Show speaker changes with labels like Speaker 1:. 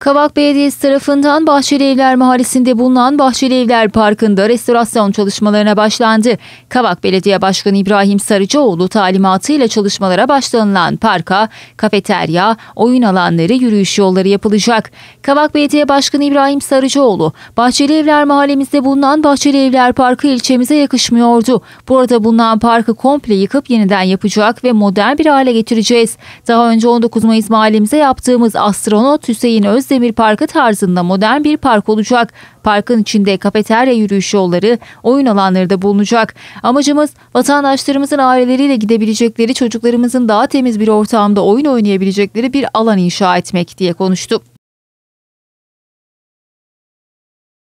Speaker 1: Kavak Belediyesi tarafından Bahçeli Evler Mahallesi'nde bulunan Bahçeli Evler Parkı'nda restorasyon çalışmalarına başlandı. Kavak Belediye Başkanı İbrahim Sarıcıoğlu talimatıyla çalışmalara başlanılan parka, kafeterya, oyun alanları, yürüyüş yolları yapılacak. Kavak Belediye Başkanı İbrahim Sarıcıoğlu, Bahçeli Evler Mahallemizde bulunan Bahçeli Evler Parkı ilçemize yakışmıyordu. Burada bulunan parkı komple yıkıp yeniden yapacak ve modern bir hale getireceğiz. Daha önce 19 Mayıs mahallemize yaptığımız astronot Hüseyin Öz Özdemir Parkı tarzında modern bir park olacak. Parkın içinde kafeterya yürüyüş yolları, oyun alanları da bulunacak. Amacımız vatandaşlarımızın aileleriyle gidebilecekleri, çocuklarımızın daha temiz bir ortamda oyun oynayabilecekleri bir alan inşa etmek diye konuştu.